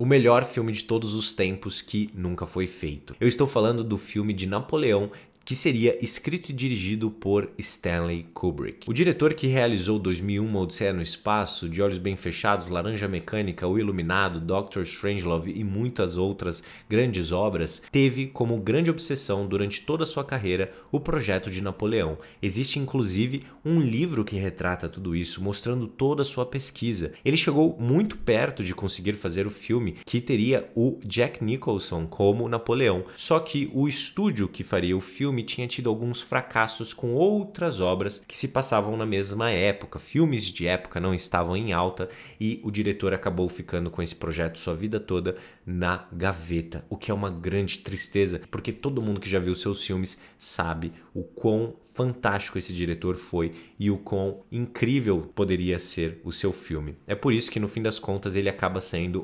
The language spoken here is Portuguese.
O melhor filme de todos os tempos que nunca foi feito. Eu estou falando do filme de Napoleão que seria escrito e dirigido por Stanley Kubrick. O diretor que realizou 2001 Uma Odisseia no Espaço, De Olhos Bem Fechados, Laranja Mecânica, O Iluminado, Doctor Strangelove e muitas outras grandes obras, teve como grande obsessão durante toda a sua carreira o projeto de Napoleão. Existe inclusive um livro que retrata tudo isso, mostrando toda a sua pesquisa. Ele chegou muito perto de conseguir fazer o filme que teria o Jack Nicholson como Napoleão, só que o estúdio que faria o filme filme tinha tido alguns fracassos com outras obras que se passavam na mesma época. Filmes de época não estavam em alta e o diretor acabou ficando com esse projeto sua vida toda na gaveta, o que é uma grande tristeza, porque todo mundo que já viu seus filmes sabe o quão fantástico esse diretor foi e o quão incrível poderia ser o seu filme. É por isso que no fim das contas ele acaba sendo